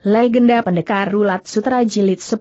Legenda Pendekar Rulat Sutra Jilid 10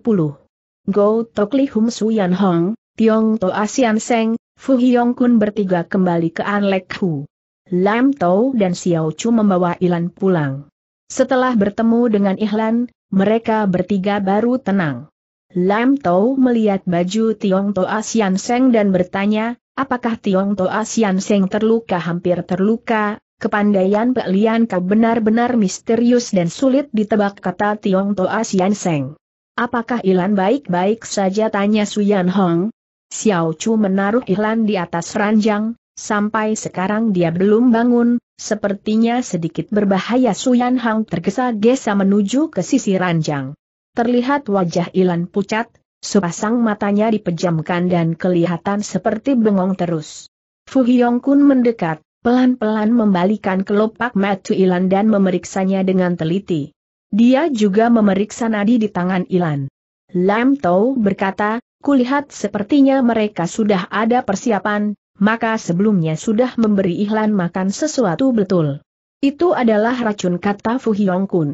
Go Tok Li Hum Yan Hong, Tiong To Asian Seng, Fu Hiong Kun bertiga kembali ke An Lek Hu. Lam Tau dan Xiao Chu membawa Ilan pulang. Setelah bertemu dengan Ihlan, mereka bertiga baru tenang. Lam Tau melihat baju Tiong To Asian Seng dan bertanya, apakah Tiong To Asian Seng terluka hampir terluka, Kepandaian Pak Lian kau benar-benar misterius dan sulit ditebak kata Tiong Toa Sian Seng. Apakah Ilan baik-baik saja tanya Suyan Hong? Xiao Chu menaruh Ilan di atas ranjang, sampai sekarang dia belum bangun, sepertinya sedikit berbahaya Suyan Hong tergesa-gesa menuju ke sisi ranjang. Terlihat wajah Ilan pucat, sepasang matanya dipejamkan dan kelihatan seperti bengong terus. Fu Hyong Kun mendekat, pelan-pelan membalikan kelopak matu Ilan dan memeriksanya dengan teliti. Dia juga memeriksa nadi di tangan Ilan. Lam Tau berkata, kulihat sepertinya mereka sudah ada persiapan, maka sebelumnya sudah memberi Ilan makan sesuatu betul. Itu adalah racun kata Fu Hyong Kun.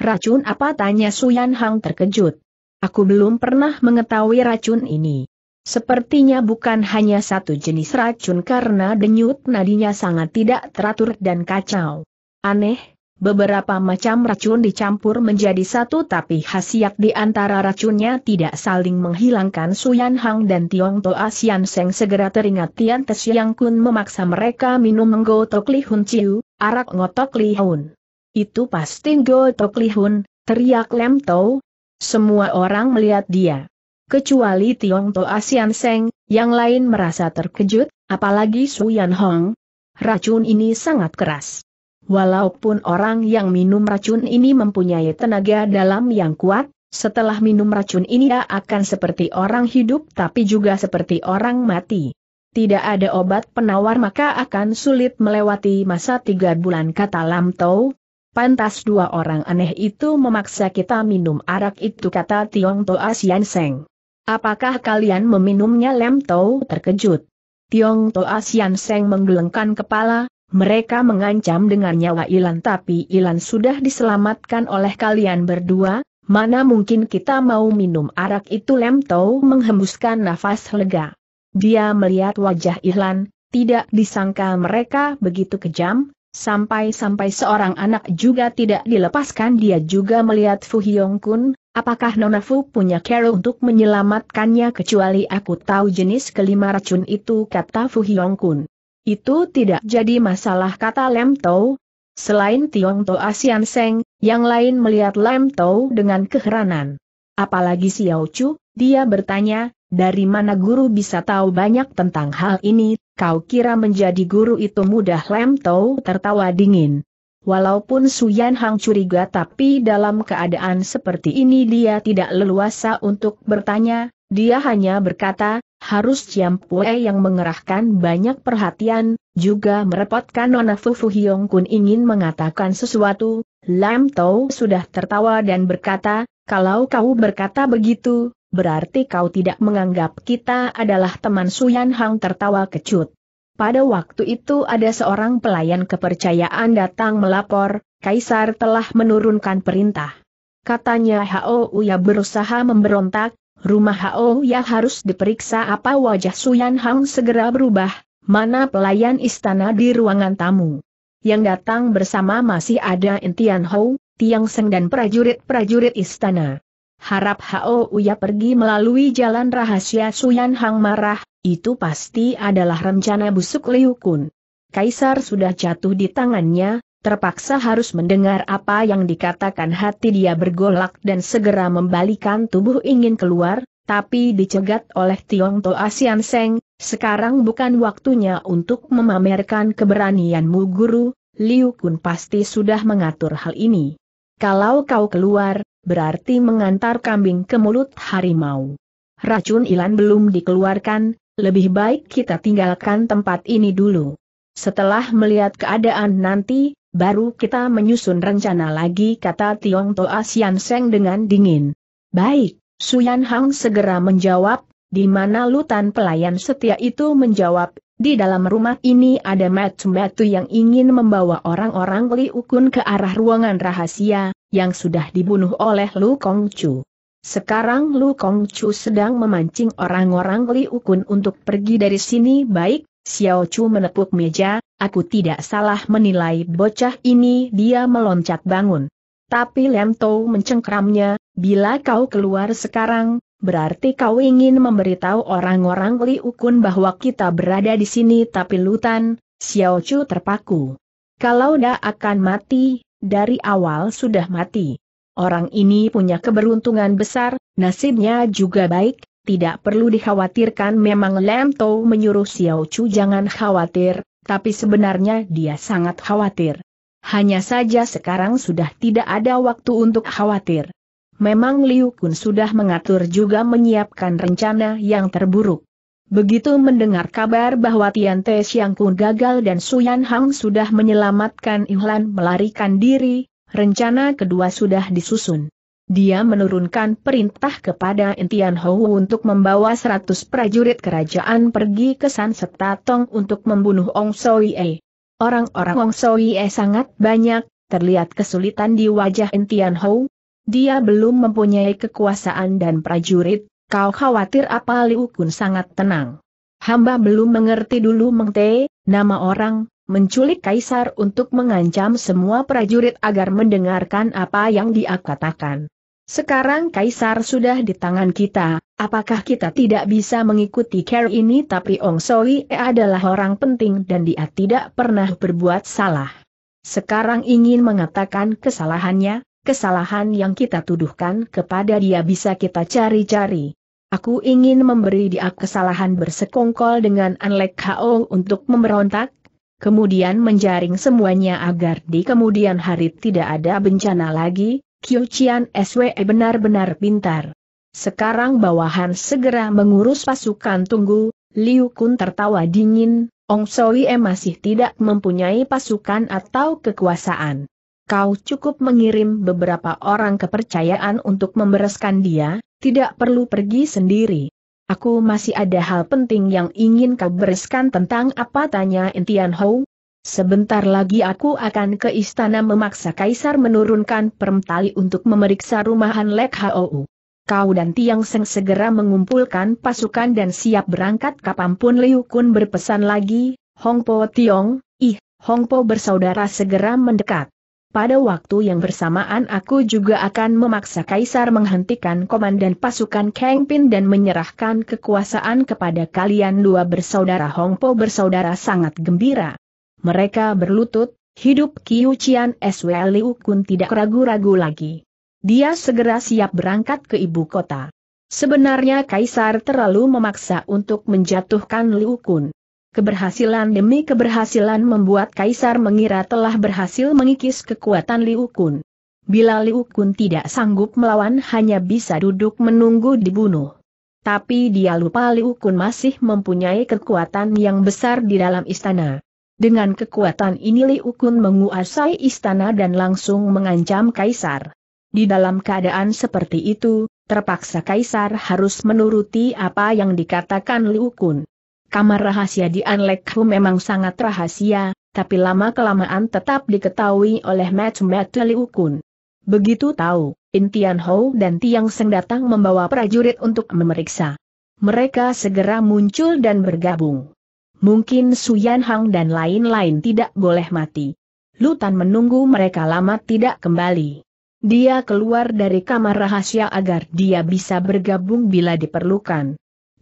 Racun apa tanya Suyan Hang terkejut. Aku belum pernah mengetahui racun ini. Sepertinya bukan hanya satu jenis racun karena denyut nadinya sangat tidak teratur dan kacau. Aneh, beberapa macam racun dicampur menjadi satu tapi khasiat di antara racunnya tidak saling menghilangkan Suyan Hang dan Tiong Toa Sian Seng segera teringat Tian Te Yang Kun memaksa mereka minum menggotok Li Hun Chiu, arak ngotok Li Hun. Itu pasti gotok Li Hun, teriak Lem Tau. Semua orang melihat dia kecuali Tiong To Asian Seng, yang lain merasa terkejut, apalagi Su Yan Hong. Racun ini sangat keras. Walaupun orang yang minum racun ini mempunyai tenaga dalam yang kuat, setelah minum racun ini ia akan seperti orang hidup tapi juga seperti orang mati. Tidak ada obat penawar maka akan sulit melewati masa tiga bulan kata Lam Tau. Pantas dua orang aneh itu memaksa kita minum arak itu kata Tiong Toa Sian Seng. Apakah kalian meminumnya Lem Tau terkejut? Tiong Toa Sian Seng menggelengkan kepala, mereka mengancam dengan nyawa Ilan tapi Ilan sudah diselamatkan oleh kalian berdua, mana mungkin kita mau minum arak itu Lem Tau menghembuskan nafas lega. Dia melihat wajah Ilan, tidak disangka mereka begitu kejam, sampai-sampai seorang anak juga tidak dilepaskan dia juga melihat Fu Hyong Kun, Apakah Nona Fu punya cara untuk menyelamatkannya kecuali aku tahu jenis kelima racun itu kata Fu Hyong Kun. Itu tidak jadi masalah kata Lem Tau. Selain Tiong To Asian Seng, yang lain melihat Lem Tau dengan keheranan. Apalagi Xiao Chu, dia bertanya, dari mana guru bisa tahu banyak tentang hal ini, kau kira menjadi guru itu mudah Lem Tau tertawa dingin. Walaupun Suyan Hang curiga tapi dalam keadaan seperti ini dia tidak leluasa untuk bertanya, dia hanya berkata, harus Chiam Pue yang mengerahkan banyak perhatian, juga merepotkan Nona Fufu Hyong Kun ingin mengatakan sesuatu, Lam Tau sudah tertawa dan berkata, kalau kau berkata begitu, berarti kau tidak menganggap kita adalah teman Suyan Hang tertawa kecut. Pada waktu itu ada seorang pelayan kepercayaan datang melapor, Kaisar telah menurunkan perintah. Katanya Hao Uya berusaha memberontak, rumah Hao Uya harus diperiksa apa wajah Suyan Hang segera berubah, mana pelayan istana di ruangan tamu. Yang datang bersama masih ada Intian Hou, Tiang Seng dan prajurit-prajurit istana. Harap Hao Uya pergi melalui jalan rahasia Suyan Hang marah, itu pasti adalah rencana busuk Liu Kun. Kaisar sudah jatuh di tangannya, terpaksa harus mendengar apa yang dikatakan hati dia bergolak dan segera membalikan tubuh ingin keluar, tapi dicegat oleh Tiong To Asian Seng, sekarang bukan waktunya untuk memamerkan keberanianmu guru, Liu Kun pasti sudah mengatur hal ini. Kalau kau keluar, berarti mengantar kambing ke mulut harimau. Racun ilan belum dikeluarkan, lebih baik kita tinggalkan tempat ini dulu. Setelah melihat keadaan nanti, baru kita menyusun rencana lagi kata Tiong Toa Sian Seng dengan dingin. Baik, Suyan Hang segera menjawab, di mana Lutan pelayan setia itu menjawab, di dalam rumah ini ada macam batu yang ingin membawa orang-orang Liukun ke arah ruangan rahasia, yang sudah dibunuh oleh Lu Kong Chu. Sekarang Lu Kong Chu sedang memancing orang-orang Liukun untuk pergi dari sini baik, Xiao Chu menepuk meja, aku tidak salah menilai bocah ini dia meloncat bangun. Tapi Lam Tou mencengkramnya, bila kau keluar sekarang, berarti kau ingin memberitahu orang-orang Liukun Ukun bahwa kita berada di sini tapi Lutan, Xiao Chu terpaku. Kalau dah akan mati, dari awal sudah mati. Orang ini punya keberuntungan besar, nasibnya juga baik, tidak perlu dikhawatirkan memang Lam Tou menyuruh Xiao Chu jangan khawatir, tapi sebenarnya dia sangat khawatir. Hanya saja sekarang sudah tidak ada waktu untuk khawatir memang Liu Kun sudah mengatur juga menyiapkan rencana yang terburuk. Begitu mendengar kabar bahwa Tian Te Xiang Kun gagal dan Suyan Hang sudah menyelamatkan Ihlan melarikan diri, rencana kedua sudah disusun. Dia menurunkan perintah kepada Intian Hou untuk membawa 100 prajurit kerajaan pergi ke San Setatong untuk membunuh Ong Soie. Orang-orang Ong Soie sangat banyak, terlihat kesulitan di wajah Intian Hou, dia belum mempunyai kekuasaan dan prajurit, kau khawatir apa Liu Kun sangat tenang. Hamba belum mengerti dulu mengte, nama orang, menculik kaisar untuk mengancam semua prajurit agar mendengarkan apa yang dia katakan. Sekarang kaisar sudah di tangan kita, apakah kita tidak bisa mengikuti care ini tapi Ong Soi adalah orang penting dan dia tidak pernah berbuat salah. Sekarang ingin mengatakan kesalahannya, kesalahan yang kita tuduhkan kepada dia bisa kita cari-cari. Aku ingin memberi dia kesalahan bersekongkol dengan Anlek Hao untuk memberontak, kemudian menjaring semuanya agar di kemudian hari tidak ada bencana lagi, Kyu Chian SWE benar-benar pintar. Sekarang bawahan segera mengurus pasukan tunggu, Liu Kun tertawa dingin, Ong Soe masih tidak mempunyai pasukan atau kekuasaan kau cukup mengirim beberapa orang kepercayaan untuk membereskan dia, tidak perlu pergi sendiri. Aku masih ada hal penting yang ingin kau bereskan tentang apa tanya Intian Hou. Sebentar lagi aku akan ke istana memaksa Kaisar menurunkan permtali untuk memeriksa rumahan Lek Hou. Kau dan Tiang Seng segera mengumpulkan pasukan dan siap berangkat kapanpun Liu Kun berpesan lagi, Hong Po Tiong, ih, Hong Po bersaudara segera mendekat. Pada waktu yang bersamaan aku juga akan memaksa Kaisar menghentikan komandan pasukan Kang Pin dan menyerahkan kekuasaan kepada kalian dua bersaudara Hongpo bersaudara sangat gembira. Mereka berlutut, hidup Kiu Chian SW Liu Kun tidak ragu-ragu lagi. Dia segera siap berangkat ke ibu kota. Sebenarnya Kaisar terlalu memaksa untuk menjatuhkan Liu Kun. Keberhasilan demi keberhasilan membuat Kaisar mengira telah berhasil mengikis kekuatan Liu Kun. Bila Liu Kun tidak sanggup melawan hanya bisa duduk menunggu dibunuh. Tapi dia lupa Liu Kun masih mempunyai kekuatan yang besar di dalam istana. Dengan kekuatan ini Liu Kun menguasai istana dan langsung mengancam Kaisar. Di dalam keadaan seperti itu, terpaksa Kaisar harus menuruti apa yang dikatakan Liu Kun. Kamar rahasia di Anlekhu memang sangat rahasia, tapi lama-kelamaan tetap diketahui oleh Matu Matu Liukun. Begitu tahu, Intian Hou dan Tiang Seng datang membawa prajurit untuk memeriksa. Mereka segera muncul dan bergabung. Mungkin Suyan Hang dan lain-lain tidak boleh mati. Lutan menunggu mereka lama tidak kembali. Dia keluar dari kamar rahasia agar dia bisa bergabung bila diperlukan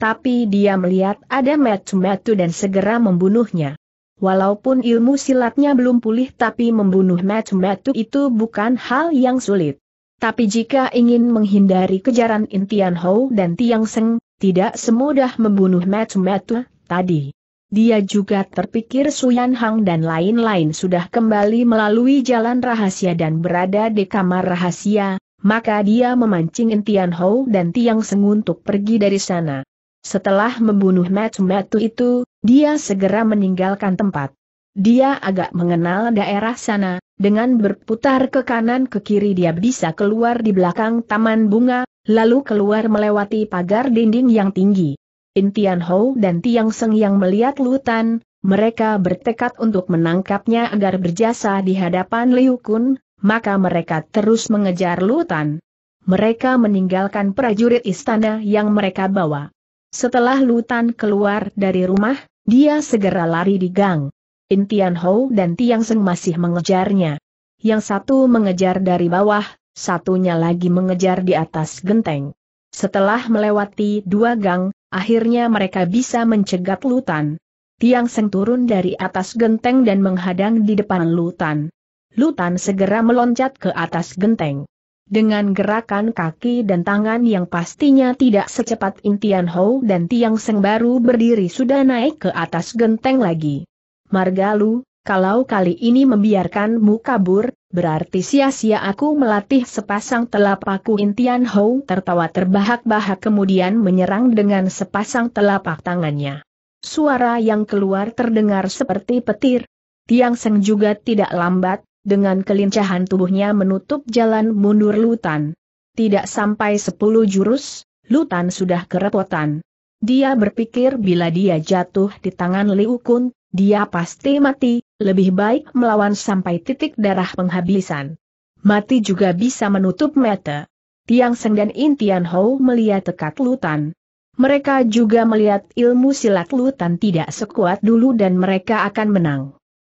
tapi dia melihat ada Metu-Metu dan segera membunuhnya. Walaupun ilmu silatnya belum pulih tapi membunuh Metu-Metu itu bukan hal yang sulit. Tapi jika ingin menghindari kejaran Intian Hou dan Tiang Seng, tidak semudah membunuh Metu-Metu tadi. Dia juga terpikir Suyan Hang dan lain-lain sudah kembali melalui jalan rahasia dan berada di kamar rahasia, maka dia memancing Intian Hou dan Tiang Seng untuk pergi dari sana. Setelah membunuh Matsumetu itu, dia segera meninggalkan tempat. Dia agak mengenal daerah sana, dengan berputar ke kanan ke kiri dia bisa keluar di belakang taman bunga, lalu keluar melewati pagar dinding yang tinggi. Intian Hou dan Tiang Seng yang melihat Lutan, mereka bertekad untuk menangkapnya agar berjasa di hadapan Liu Kun, maka mereka terus mengejar Lutan. Mereka meninggalkan prajurit istana yang mereka bawa. Setelah Lutan keluar dari rumah, dia segera lari di gang. In Tian Hou dan Tiang Seng masih mengejarnya. Yang satu mengejar dari bawah, satunya lagi mengejar di atas genteng. Setelah melewati dua gang, akhirnya mereka bisa mencegat Lutan. Tiang Seng turun dari atas genteng dan menghadang di depan Lutan. Lutan segera meloncat ke atas genteng. Dengan gerakan kaki dan tangan yang pastinya tidak secepat Intian Hou dan Tiang Seng baru berdiri sudah naik ke atas genteng lagi. Margalu, kalau kali ini membiarkanmu kabur, berarti sia-sia aku melatih sepasang telapakku Intian Hou tertawa terbahak-bahak kemudian menyerang dengan sepasang telapak tangannya. Suara yang keluar terdengar seperti petir. Tiang Seng juga tidak lambat, dengan kelincahan tubuhnya menutup jalan mundur Lutan. Tidak sampai sepuluh jurus, Lutan sudah kerepotan. Dia berpikir bila dia jatuh di tangan Liu Kun, dia pasti mati, lebih baik melawan sampai titik darah penghabisan. Mati juga bisa menutup mata. Tiang Seng dan Intian Hou melihat dekat Lutan. Mereka juga melihat ilmu silat Lutan tidak sekuat dulu dan mereka akan menang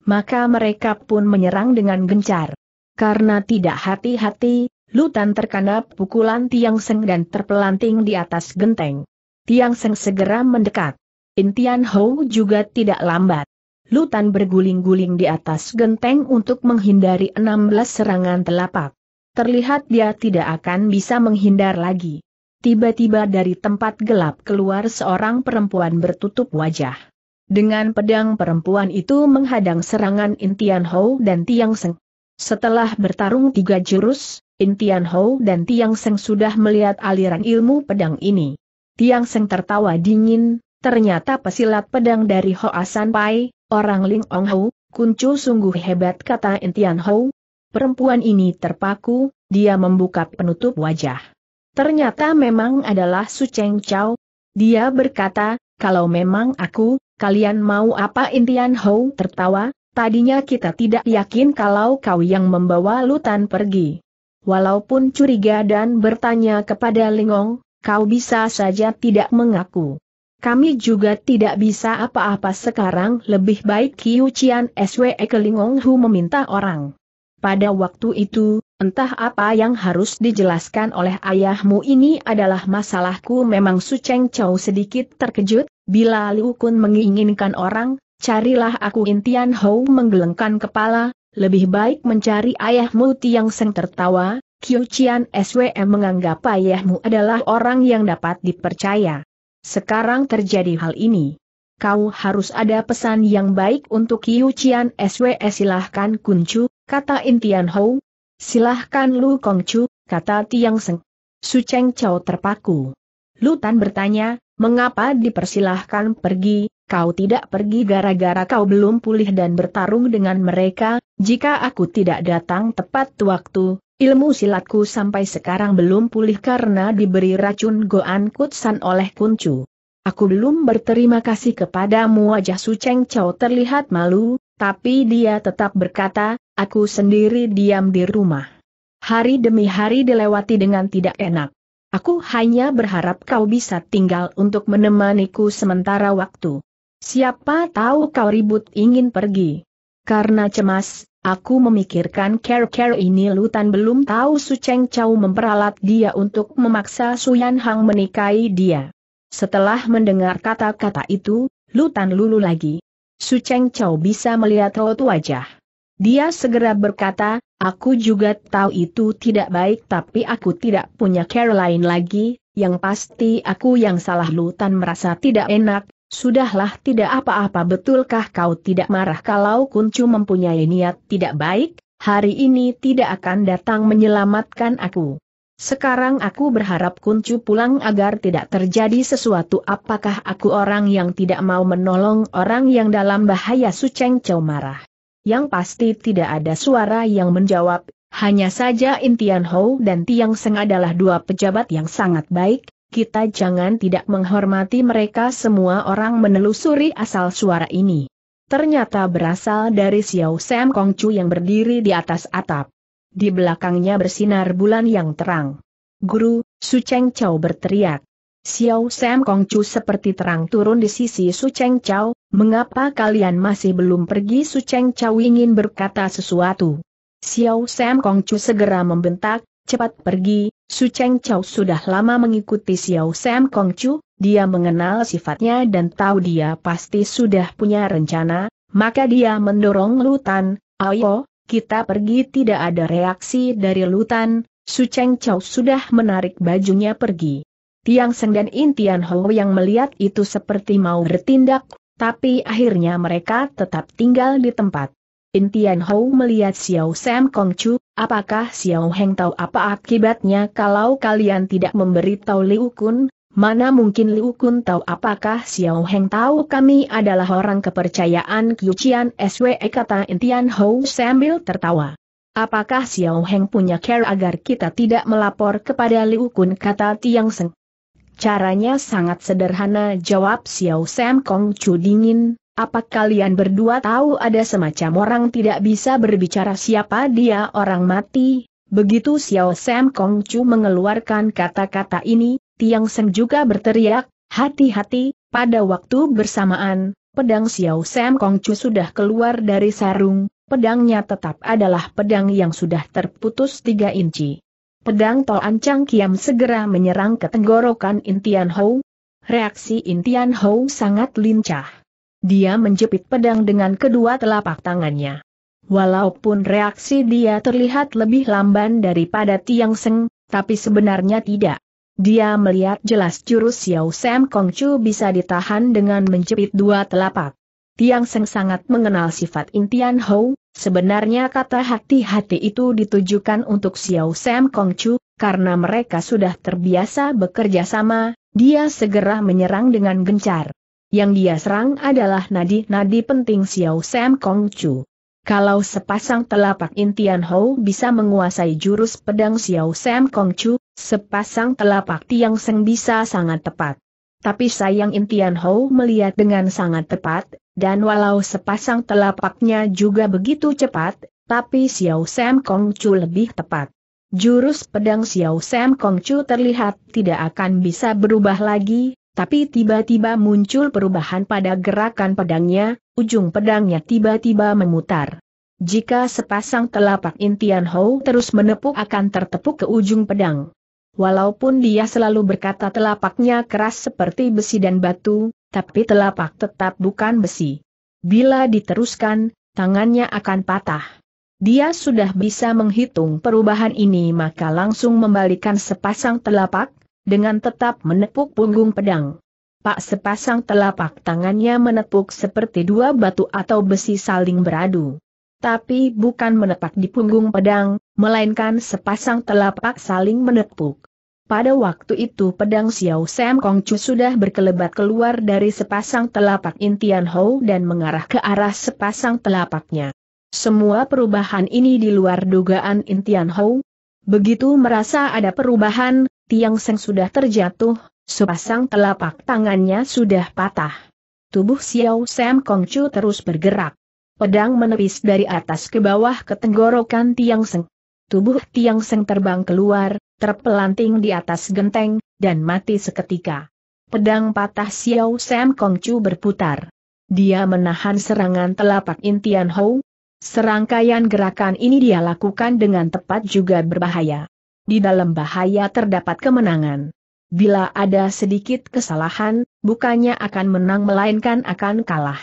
maka mereka pun menyerang dengan gencar. Karena tidak hati-hati, Lutan terkena pukulan Tiang Seng dan terpelanting di atas genteng. Tiang Seng segera mendekat. Intian Hou juga tidak lambat. Lutan berguling-guling di atas genteng untuk menghindari 16 serangan telapak. Terlihat dia tidak akan bisa menghindar lagi. Tiba-tiba dari tempat gelap keluar seorang perempuan bertutup wajah. Dengan pedang perempuan itu menghadang serangan Intian Hou dan Tiang Seng. Setelah bertarung tiga jurus, Intian Hou dan Tiang Seng sudah melihat aliran ilmu pedang ini. Tiang Seng tertawa dingin, ternyata pesilat pedang dari Hoa San Pai, orang Ling Ong Hou, kuncu sungguh hebat kata Intian Hou. Perempuan ini terpaku, dia membuka penutup wajah. Ternyata memang adalah Su Cheng Chao. Dia berkata, kalau memang aku, Kalian mau apa Intian Hou tertawa, tadinya kita tidak yakin kalau kau yang membawa Lutan pergi. Walaupun curiga dan bertanya kepada Lingong, kau bisa saja tidak mengaku. Kami juga tidak bisa apa-apa sekarang lebih baik Kiu Chian SWE ke Lingong Hu meminta orang. Pada waktu itu, entah apa yang harus dijelaskan oleh ayahmu ini adalah masalahku memang Su Cheng Chow sedikit terkejut, Bila Liu Kun menginginkan orang, carilah aku Intian Hou menggelengkan kepala, lebih baik mencari ayahmu Tiang Seng tertawa, Kiu Cian SWM menganggap ayahmu adalah orang yang dapat dipercaya. Sekarang terjadi hal ini. Kau harus ada pesan yang baik untuk Kiu Cian SWE silahkan kuncu, kata Intian Hou. Silahkan Lu Kongcu, kata Tiang Seng. Su Cheng Chao terpaku. Lu Tan bertanya, Mengapa dipersilahkan pergi, kau tidak pergi gara-gara kau belum pulih dan bertarung dengan mereka, jika aku tidak datang tepat waktu, ilmu silatku sampai sekarang belum pulih karena diberi racun Goan Kutsan oleh Kuncu. Aku belum berterima kasih kepadamu wajah Su Cheng Chow terlihat malu, tapi dia tetap berkata, aku sendiri diam di rumah. Hari demi hari dilewati dengan tidak enak. Aku hanya berharap kau bisa tinggal untuk menemaniku sementara waktu. Siapa tahu kau ribut ingin pergi. Karena cemas, aku memikirkan care-care ini Lutan belum tahu Su Cheng Chau memperalat dia untuk memaksa Su Yan Hang menikahi dia. Setelah mendengar kata-kata itu, Lutan lulu lagi. Su Cheng Chau bisa melihat raut wajah. Dia segera berkata, Aku juga tahu itu tidak baik tapi aku tidak punya lain lagi, yang pasti aku yang salah Lutan merasa tidak enak, sudahlah tidak apa-apa betulkah kau tidak marah kalau Kuncu mempunyai niat tidak baik, hari ini tidak akan datang menyelamatkan aku. Sekarang aku berharap Kuncu pulang agar tidak terjadi sesuatu apakah aku orang yang tidak mau menolong orang yang dalam bahaya Su Cheng marah yang pasti tidak ada suara yang menjawab, hanya saja Intian Hou dan Tiang Seng adalah dua pejabat yang sangat baik, kita jangan tidak menghormati mereka semua orang menelusuri asal suara ini. Ternyata berasal dari Xiao Sam Kongcu yang berdiri di atas atap. Di belakangnya bersinar bulan yang terang. Guru, Su Cheng Chao berteriak. Xiao Sam Kongcu seperti terang turun di sisi Su Cheng Chao, Mengapa kalian masih belum pergi Su Cheng Chao ingin berkata sesuatu. Xiao Sam Kong Chu segera membentak, cepat pergi, Su Cheng Chao sudah lama mengikuti Xiao Sam Kong Chu, dia mengenal sifatnya dan tahu dia pasti sudah punya rencana, maka dia mendorong Lutan, ayo, kita pergi tidak ada reaksi dari Lutan, Su Cheng Chao sudah menarik bajunya pergi. Tiang Seng dan Intian Ho yang melihat itu seperti mau bertindak, tapi akhirnya mereka tetap tinggal di tempat. In Tian Hou melihat Xiao Sam Kong Chu, apakah Xiao Heng tahu apa akibatnya kalau kalian tidak memberitahu Liu Kun? Mana mungkin Liu Kun tahu apakah Xiao Heng tahu kami adalah orang kepercayaan Qian SWE kata In Tian Hou sambil tertawa. Apakah Xiao Heng punya care agar kita tidak melapor kepada Liu Kun kata Tiang Seng. Caranya sangat sederhana jawab Xiao Sam Kong Chu dingin, apa kalian berdua tahu ada semacam orang tidak bisa berbicara siapa dia orang mati? Begitu Xiao Sam Kong Chu mengeluarkan kata-kata ini, Tiang Sen juga berteriak, hati-hati, pada waktu bersamaan, pedang Xiao Sam Kong Chu sudah keluar dari sarung, pedangnya tetap adalah pedang yang sudah terputus 3 inci. Pedang Toan Chang Kiam segera menyerang ke tenggorokan Intian Hou. Reaksi Intian Hou sangat lincah. Dia menjepit pedang dengan kedua telapak tangannya. Walaupun reaksi dia terlihat lebih lamban daripada Tiang Seng, tapi sebenarnya tidak. Dia melihat jelas jurus Xiao Sam Kong Chu bisa ditahan dengan menjepit dua telapak. Tiang Seng sangat mengenal sifat Intian Hou, Sebenarnya kata hati-hati itu ditujukan untuk Xiao Sam Kong Chu karena mereka sudah terbiasa bekerja sama, dia segera menyerang dengan gencar. Yang dia serang adalah nadi-nadi penting Xiao Sam Kong Chu. Kalau sepasang telapak intian Hou bisa menguasai jurus pedang Xiao Sam Kong Chu, sepasang telapak Tiang Seng bisa sangat tepat. Tapi sayang Intian Hou melihat dengan sangat tepat, dan walau sepasang telapaknya juga begitu cepat, tapi Xiao Sam Kong Chu lebih tepat. Jurus pedang Xiao Sam Kong Chu terlihat tidak akan bisa berubah lagi, tapi tiba-tiba muncul perubahan pada gerakan pedangnya, ujung pedangnya tiba-tiba memutar. Jika sepasang telapak Intian Hou terus menepuk akan tertepuk ke ujung pedang. Walaupun dia selalu berkata telapaknya keras seperti besi dan batu, tapi telapak tetap bukan besi. Bila diteruskan, tangannya akan patah. Dia sudah bisa menghitung perubahan ini maka langsung membalikan sepasang telapak, dengan tetap menepuk punggung pedang. Pak sepasang telapak tangannya menepuk seperti dua batu atau besi saling beradu. Tapi bukan menepak di punggung pedang, melainkan sepasang telapak saling menepuk. Pada waktu itu pedang Xiao Sam Kong Chu sudah berkelebat keluar dari sepasang telapak Intian Hou dan mengarah ke arah sepasang telapaknya. Semua perubahan ini di luar dugaan Intian Hou. Begitu merasa ada perubahan, Tiang Seng sudah terjatuh, sepasang telapak tangannya sudah patah. Tubuh Xiao Sam Kong Chu terus bergerak. Pedang menepis dari atas ke bawah ke tenggorokan Tiang Seng. Tubuh Tiang Seng terbang keluar, terpelanting di atas genteng, dan mati seketika. Pedang patah Xiao Sam Kong Chu berputar. Dia menahan serangan telapak intian Hou. Serangkaian gerakan ini dia lakukan dengan tepat juga berbahaya. Di dalam bahaya terdapat kemenangan. Bila ada sedikit kesalahan, bukannya akan menang melainkan akan kalah.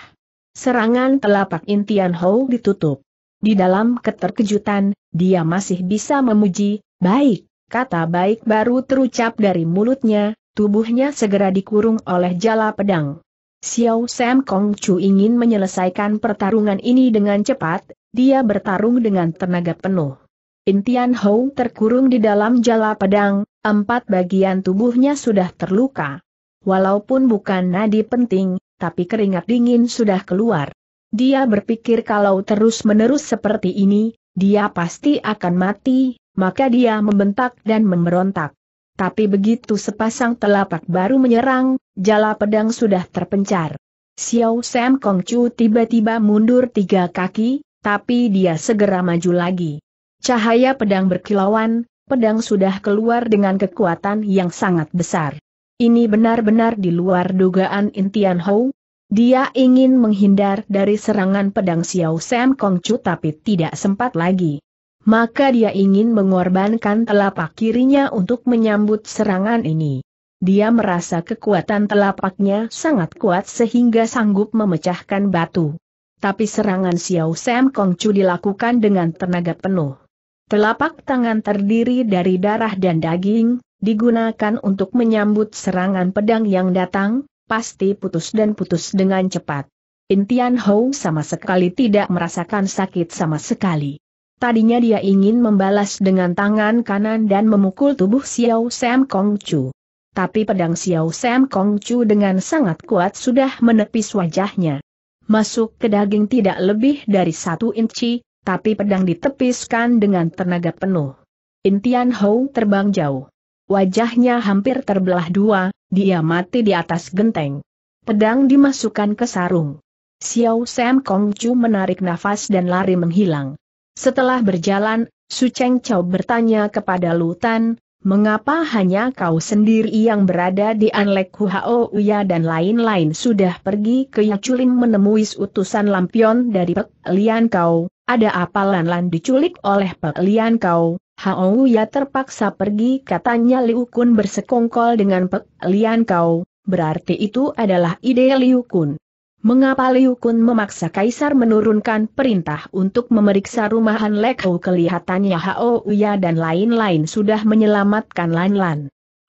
Serangan telapak intian Hou ditutup. Di dalam keterkejutan, dia masih bisa memuji, baik, Kata baik baru terucap dari mulutnya, tubuhnya segera dikurung oleh jala pedang. Xiao Sam Kong Chu ingin menyelesaikan pertarungan ini dengan cepat, dia bertarung dengan tenaga penuh. Intian Hou terkurung di dalam jala pedang, empat bagian tubuhnya sudah terluka. Walaupun bukan nadi penting, tapi keringat dingin sudah keluar. Dia berpikir kalau terus-menerus seperti ini, dia pasti akan mati, maka dia membentak dan memberontak. Tapi begitu sepasang telapak baru menyerang, jala pedang sudah terpencar. Xiao Sam Kong Chu tiba-tiba mundur tiga kaki, tapi dia segera maju lagi. Cahaya pedang berkilauan, pedang sudah keluar dengan kekuatan yang sangat besar. Ini benar-benar di luar dugaan Intian Hou. Dia ingin menghindar dari serangan pedang Xiao Sam Kong Chu tapi tidak sempat lagi maka dia ingin mengorbankan telapak kirinya untuk menyambut serangan ini. Dia merasa kekuatan telapaknya sangat kuat sehingga sanggup memecahkan batu. Tapi serangan Xiao Sam Kong Chu dilakukan dengan tenaga penuh. Telapak tangan terdiri dari darah dan daging, digunakan untuk menyambut serangan pedang yang datang, pasti putus dan putus dengan cepat. Intian Hou sama sekali tidak merasakan sakit sama sekali. Tadinya dia ingin membalas dengan tangan kanan dan memukul tubuh Xiao Sam Kong Chu. Tapi pedang Xiao Sam Kong Chu dengan sangat kuat sudah menepis wajahnya. Masuk ke daging tidak lebih dari satu inci, tapi pedang ditepiskan dengan tenaga penuh. Intian Hou terbang jauh. Wajahnya hampir terbelah dua, dia mati di atas genteng. Pedang dimasukkan ke sarung. Xiao Sam Kong Chu menarik nafas dan lari menghilang. Setelah berjalan, Su Cheng Chao bertanya kepada Lutan, mengapa hanya kau sendiri yang berada di Anlek Huhao Uya dan lain-lain sudah pergi ke Yaculin menemui utusan lampion dari Pek Lian Kau, ada apa Lan Lan diculik oleh Pek Lian Kau, Hao Uya terpaksa pergi katanya Liu Kun bersekongkol dengan Pek Lian Kau, berarti itu adalah ide Liu Kun. Mengapa Liu Kun memaksa Kaisar menurunkan perintah untuk memeriksa rumah Han kelihatannya Hao Uya dan lain-lain sudah menyelamatkan Lan Lan.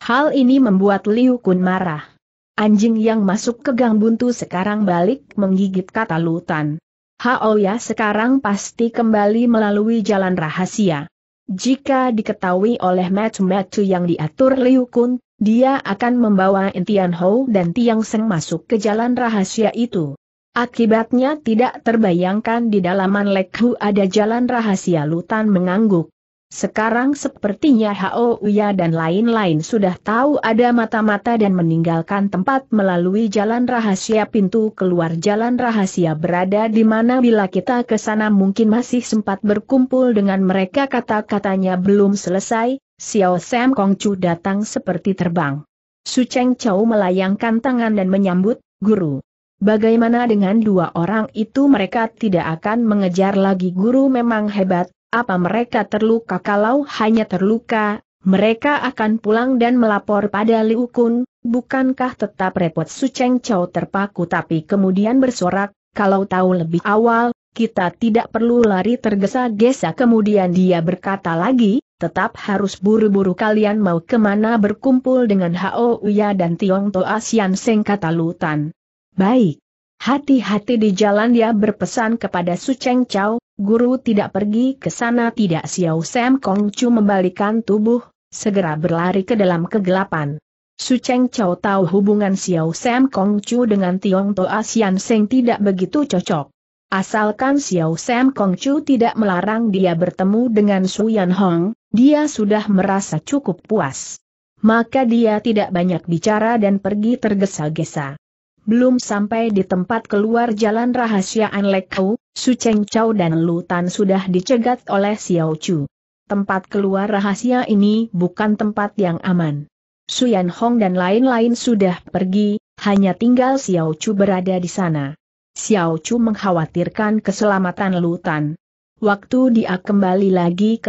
Hal ini membuat Liu Kun marah. Anjing yang masuk ke gang buntu sekarang balik menggigit kata Lutan. Hao Ya sekarang pasti kembali melalui jalan rahasia. Jika diketahui oleh Matu-Matu yang diatur Liu Kun, dia akan membawa Tian Hou dan Tiang Seng masuk ke jalan rahasia itu. Akibatnya tidak terbayangkan di dalaman Lekhu ada jalan rahasia Lutan mengangguk. Sekarang sepertinya Hao Uya dan lain-lain sudah tahu ada mata-mata dan meninggalkan tempat melalui jalan rahasia pintu keluar jalan rahasia berada di mana bila kita ke sana mungkin masih sempat berkumpul dengan mereka kata-katanya belum selesai, Xiao Sam Kongcu datang seperti terbang. Su Cheng Chou melayangkan tangan dan menyambut, guru. Bagaimana dengan dua orang itu mereka tidak akan mengejar lagi guru memang hebat, apa mereka terluka kalau hanya terluka, mereka akan pulang dan melapor pada Liu Kun, bukankah tetap repot Su Cheng Chou terpaku tapi kemudian bersorak, kalau tahu lebih awal, kita tidak perlu lari tergesa-gesa kemudian dia berkata lagi, tetap harus buru-buru kalian mau kemana berkumpul dengan Hao Uya dan Tiong Toa Sian Seng kata Lutan. Baik. Hati-hati di jalan dia berpesan kepada Su Cheng Chao, guru tidak pergi ke sana tidak Xiao Sam Kong Chu membalikan tubuh, segera berlari ke dalam kegelapan. Su Cheng Chao tahu hubungan Xiao Sam Kong Chu dengan Tiong Toa Sian Seng tidak begitu cocok. Asalkan Xiao Sam Kong Chu tidak melarang dia bertemu dengan Su Yan Hong, dia sudah merasa cukup puas. Maka dia tidak banyak bicara dan pergi tergesa-gesa. Belum sampai di tempat keluar jalan rahasia Anlekau, Su Cheng Chau dan Lu Tan sudah dicegat oleh Xiao Chu. Tempat keluar rahasia ini bukan tempat yang aman. Su Yan Hong dan lain-lain sudah pergi, hanya tinggal Xiao Chu berada di sana. Xiao Chu mengkhawatirkan keselamatan Lu Tan. Waktu dia kembali lagi ke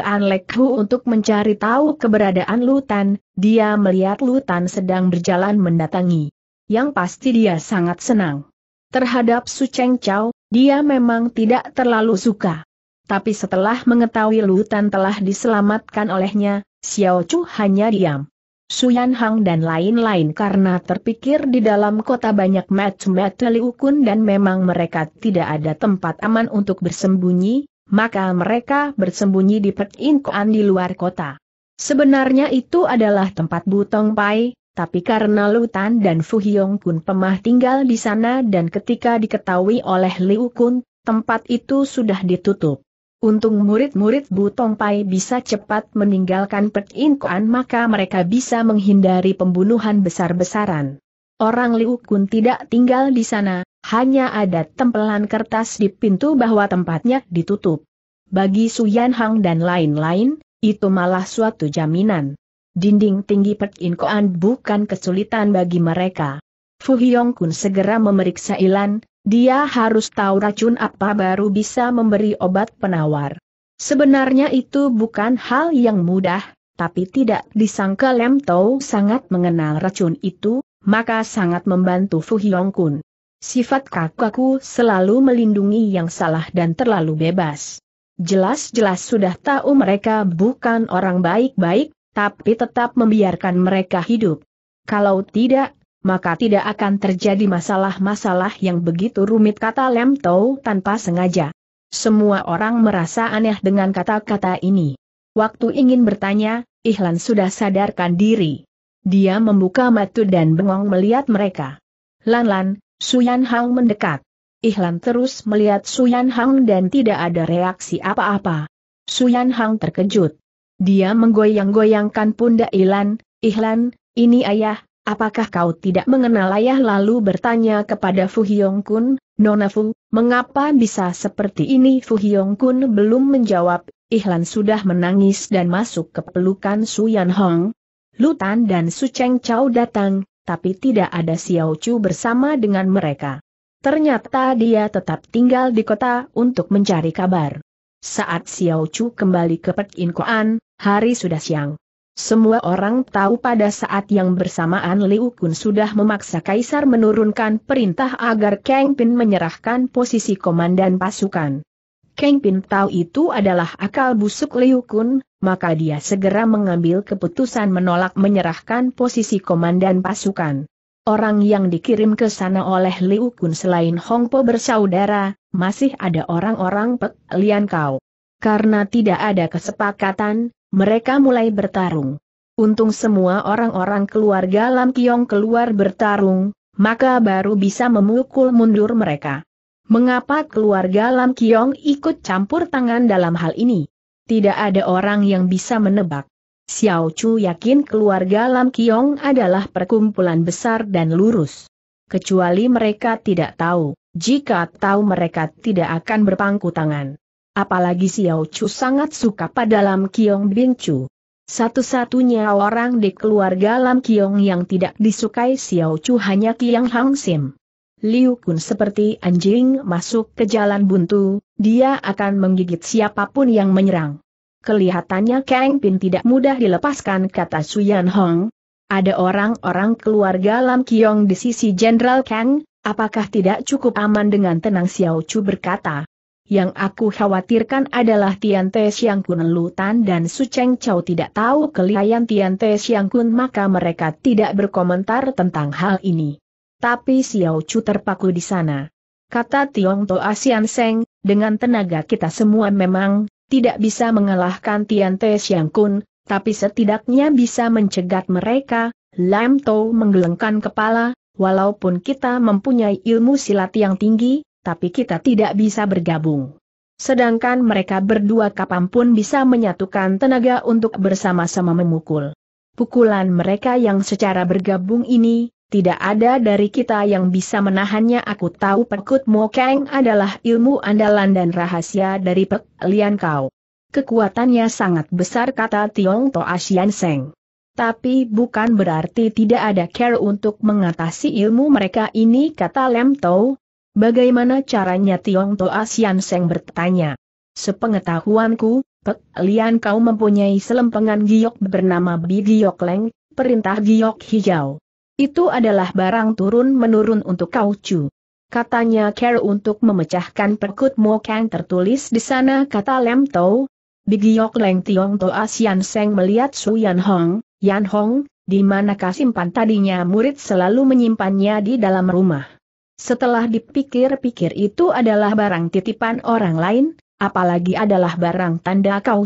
Hu untuk mencari tahu keberadaan Lutan, dia melihat Lutan sedang berjalan mendatangi. Yang pasti dia sangat senang. Terhadap Su Cheng Chao, dia memang tidak terlalu suka. Tapi setelah mengetahui Lutan telah diselamatkan olehnya, Xiao Chu hanya diam. Suyan Hang dan lain-lain karena terpikir di dalam kota banyak macam-macam Kun dan memang mereka tidak ada tempat aman untuk bersembunyi, maka mereka bersembunyi di perinkoan di luar kota. Sebenarnya itu adalah tempat Butong Pai, tapi karena Lutan dan Fu Hyong Kun pemah tinggal di sana dan ketika diketahui oleh Liu Kun, tempat itu sudah ditutup. Untung murid-murid Butong Pai bisa cepat meninggalkan perinkoan maka mereka bisa menghindari pembunuhan besar-besaran. Orang Liukun tidak tinggal di sana, hanya ada tempelan kertas di pintu bahwa tempatnya ditutup. Bagi Yan Hang dan lain-lain, itu malah suatu jaminan. Dinding tinggi perkinkoan bukan kesulitan bagi mereka. Fu Hyong Kun segera memeriksa Ilan, dia harus tahu racun apa baru bisa memberi obat penawar. Sebenarnya itu bukan hal yang mudah, tapi tidak disangka Lem Tau sangat mengenal racun itu, maka sangat membantu Fu Hyong Kun. Sifat kakakku selalu melindungi yang salah dan terlalu bebas. Jelas-jelas sudah tahu mereka bukan orang baik-baik, tapi tetap membiarkan mereka hidup. Kalau tidak, maka tidak akan terjadi masalah-masalah yang begitu rumit kata Lem Tau tanpa sengaja. Semua orang merasa aneh dengan kata-kata ini. Waktu ingin bertanya, Ihlan sudah sadarkan diri. Dia membuka mata dan bengong melihat mereka. Lan-lan, Suyan Hang mendekat. Ihlan terus melihat Suyan Hang dan tidak ada reaksi apa-apa. Suyan Hang terkejut. Dia menggoyang-goyangkan pundak Ihlan, Ihlan, ini ayah, apakah kau tidak mengenal ayah lalu bertanya kepada Fu Hyong Kun, Nona Fu, mengapa bisa seperti ini Fu Hyong Kun belum menjawab, Ihlan sudah menangis dan masuk ke pelukan Suyan Hang, Lutan dan Sucheng Chao datang, tapi tidak ada Xiao Chu bersama dengan mereka. Ternyata dia tetap tinggal di kota untuk mencari kabar. Saat Xiao Chu kembali ke Pek hari sudah siang. Semua orang tahu pada saat yang bersamaan Liu Kun sudah memaksa Kaisar menurunkan perintah agar Kang Pin menyerahkan posisi komandan pasukan. Keng Pin tahu itu adalah akal busuk Liu Kun, maka dia segera mengambil keputusan menolak menyerahkan posisi komandan pasukan. Orang yang dikirim ke sana oleh Liu Kun selain Hongpo bersaudara, masih ada orang-orang Pek Lian Kau. Karena tidak ada kesepakatan, mereka mulai bertarung. Untung semua orang-orang keluarga Lam Kiong keluar bertarung, maka baru bisa memukul mundur mereka. Mengapa keluarga Lam Kiong ikut campur tangan dalam hal ini? Tidak ada orang yang bisa menebak. Xiao Chu yakin keluarga Lam Kiong adalah perkumpulan besar dan lurus. Kecuali mereka tidak tahu, jika tahu mereka tidak akan berpangku tangan. Apalagi Xiao Chu sangat suka pada Lam Kiong Bin Chu. Satu-satunya orang di keluarga Lam Kiong yang tidak disukai Xiao Chu hanya Kiang Hang Sim. Liu Kun seperti anjing masuk ke jalan buntu, dia akan menggigit siapapun yang menyerang. Kelihatannya Kang Pin tidak mudah dilepaskan kata Suyan Hong. Ada orang-orang keluarga Lam Kiong di sisi Jenderal Kang, apakah tidak cukup aman dengan tenang Xiao Chu berkata. Yang aku khawatirkan adalah Tian Te Xiang Kun Lutan dan Su Cheng Chau tidak tahu kelihayan Tian Te Xiang Kun maka mereka tidak berkomentar tentang hal ini. Tapi Xiao Chu terpaku di sana. Kata Tiong To Asian Seng, dengan tenaga kita semua memang, tidak bisa mengalahkan Tian Te Siang Kun, tapi setidaknya bisa mencegat mereka, Lam To menggelengkan kepala, walaupun kita mempunyai ilmu silat yang tinggi, tapi kita tidak bisa bergabung. Sedangkan mereka berdua kapanpun bisa menyatukan tenaga untuk bersama-sama memukul. Pukulan mereka yang secara bergabung ini, tidak ada dari kita yang bisa menahannya. Aku tahu Pekut Mokeng adalah ilmu andalan dan rahasia dari Pek Lian Kau. Kekuatannya sangat besar kata Tiong To Asian Seng. Tapi bukan berarti tidak ada care untuk mengatasi ilmu mereka ini kata Lem Tau. Bagaimana caranya Tiong To Asian Seng bertanya. Sepengetahuanku, Pek Lian Kau mempunyai selempengan giok bernama Bi Giok Leng, perintah giok hijau. Itu adalah barang turun-menurun untuk kau cu. Katanya care untuk memecahkan perkut mokang tertulis di sana kata Lem Tau. Bigiok Leng Tiong Toa Sian Seng melihat Su Yan Hong, Yan Hong, di mana kasimpan tadinya murid selalu menyimpannya di dalam rumah. Setelah dipikir-pikir itu adalah barang titipan orang lain, apalagi adalah barang tanda kau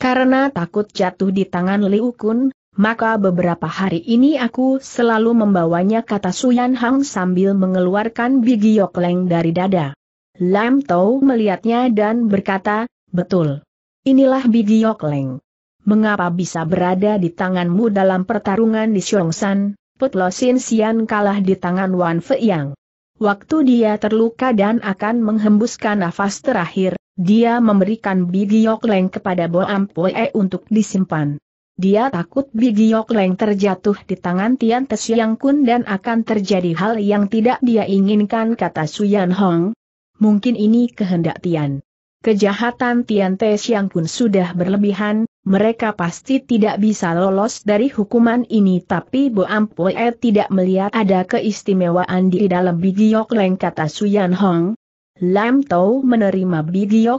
Karena takut jatuh di tangan Liu Kun, maka beberapa hari ini aku selalu membawanya kata Suyan Hang sambil mengeluarkan biji leng dari dada. Lam Tau melihatnya dan berkata, betul. Inilah biji leng. Mengapa bisa berada di tanganmu dalam pertarungan di Xiongshan, Putlo Sin Sian kalah di tangan Wan Feiyang. Waktu dia terluka dan akan menghembuskan nafas terakhir, dia memberikan biji leng kepada Bo Ampue untuk disimpan. Dia takut Bigiok Leng terjatuh di tangan Tian Te Siang Kun dan akan terjadi hal yang tidak dia inginkan kata Suyan Hong. Mungkin ini kehendak Tian. Kejahatan Tian Te Siang Kun sudah berlebihan, mereka pasti tidak bisa lolos dari hukuman ini tapi Bo Ampue tidak melihat ada keistimewaan di dalam Bigiok Leng kata Suyan Hong. Lam Tau menerima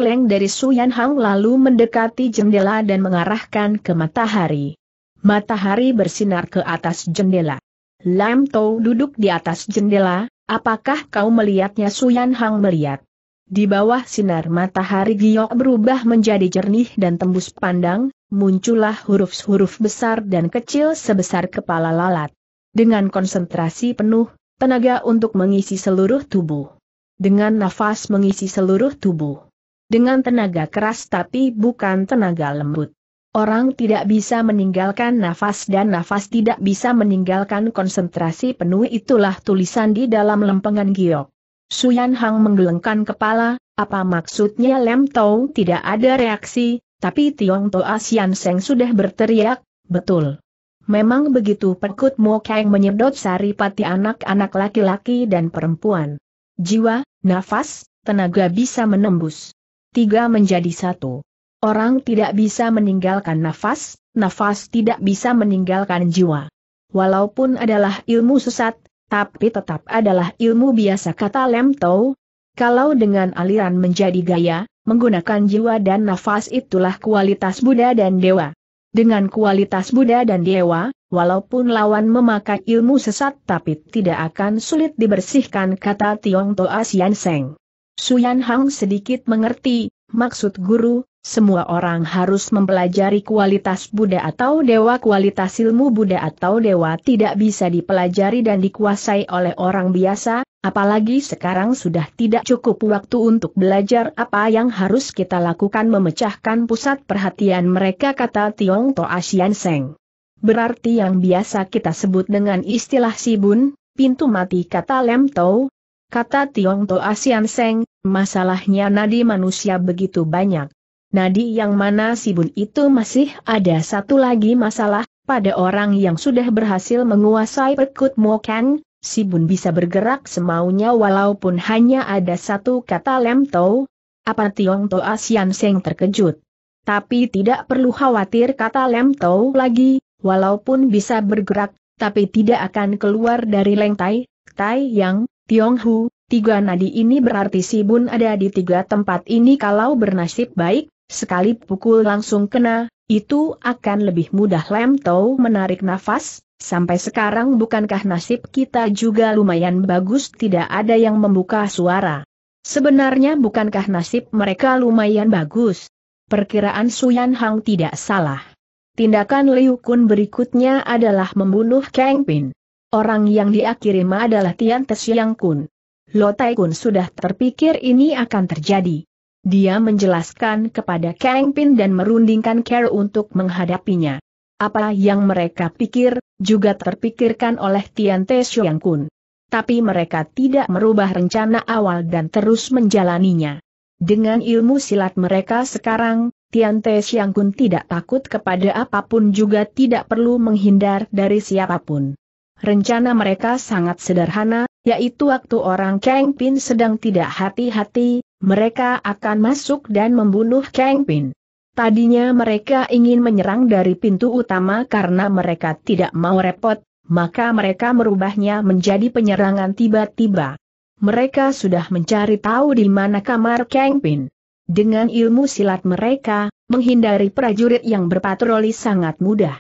leng dari Yan Hang lalu mendekati jendela dan mengarahkan ke matahari. Matahari bersinar ke atas jendela. Lam Tau duduk di atas jendela, apakah kau melihatnya Yan Hang melihat? Di bawah sinar matahari giok berubah menjadi jernih dan tembus pandang, muncullah huruf-huruf besar dan kecil sebesar kepala lalat. Dengan konsentrasi penuh, tenaga untuk mengisi seluruh tubuh dengan nafas mengisi seluruh tubuh. Dengan tenaga keras tapi bukan tenaga lembut. Orang tidak bisa meninggalkan nafas dan nafas tidak bisa meninggalkan konsentrasi penuh itulah tulisan di dalam lempengan giok. Suyan Hang menggelengkan kepala, apa maksudnya Lem Tau tidak ada reaksi, tapi Tiong Toa Asian Seng sudah berteriak, betul. Memang begitu perkut Mo Kang menyedot sari pati anak-anak laki-laki dan perempuan. Jiwa, nafas, tenaga bisa menembus. Tiga menjadi satu. Orang tidak bisa meninggalkan nafas, nafas tidak bisa meninggalkan jiwa. Walaupun adalah ilmu sesat, tapi tetap adalah ilmu biasa kata Lem Tau. Kalau dengan aliran menjadi gaya, menggunakan jiwa dan nafas itulah kualitas Buddha dan Dewa. Dengan kualitas Buddha dan Dewa, walaupun lawan memakai ilmu sesat tapi tidak akan sulit dibersihkan kata Tiong Toa Sian Seng. Suyan Hang sedikit mengerti, maksud guru, semua orang harus mempelajari kualitas Buddha atau Dewa kualitas ilmu Buddha atau Dewa tidak bisa dipelajari dan dikuasai oleh orang biasa, Apalagi sekarang sudah tidak cukup waktu untuk belajar apa yang harus kita lakukan memecahkan pusat perhatian mereka kata Tiong To Asian Seng. Berarti yang biasa kita sebut dengan istilah sibun, pintu mati kata Lem Tau. Kata Tiong To Asian Seng, masalahnya nadi manusia begitu banyak. Nadi yang mana sibun itu masih ada satu lagi masalah, pada orang yang sudah berhasil menguasai perkut mokang, si Bun bisa bergerak semaunya walaupun hanya ada satu kata lem tau. Apa Tiong Toa Sian Seng terkejut? Tapi tidak perlu khawatir kata lem tau lagi, walaupun bisa bergerak, tapi tidak akan keluar dari Tai, tai yang, Tiong Hu, tiga nadi ini berarti si Bun ada di tiga tempat ini kalau bernasib baik, sekali pukul langsung kena, itu akan lebih mudah lem tau menarik nafas, Sampai sekarang bukankah nasib kita juga lumayan bagus tidak ada yang membuka suara. Sebenarnya bukankah nasib mereka lumayan bagus? Perkiraan Suyan Hang tidak salah. Tindakan Liu Kun berikutnya adalah membunuh Kang Pin. Orang yang dia kirim adalah Tian Te Siang Kun. Lo Tai Kun sudah terpikir ini akan terjadi. Dia menjelaskan kepada Kang Pin dan merundingkan care untuk menghadapinya. Apa yang mereka pikir, juga terpikirkan oleh Tian Te Xiong Kun. Tapi mereka tidak merubah rencana awal dan terus menjalaninya. Dengan ilmu silat mereka sekarang, Tian Te Xiong Kun tidak takut kepada apapun juga tidak perlu menghindar dari siapapun. Rencana mereka sangat sederhana, yaitu waktu orang Kang Pin sedang tidak hati-hati, mereka akan masuk dan membunuh Kang Pin. Tadinya mereka ingin menyerang dari pintu utama karena mereka tidak mau repot, maka mereka merubahnya menjadi penyerangan tiba-tiba. Mereka sudah mencari tahu di mana kamar Kang Pin. Dengan ilmu silat mereka, menghindari prajurit yang berpatroli sangat mudah.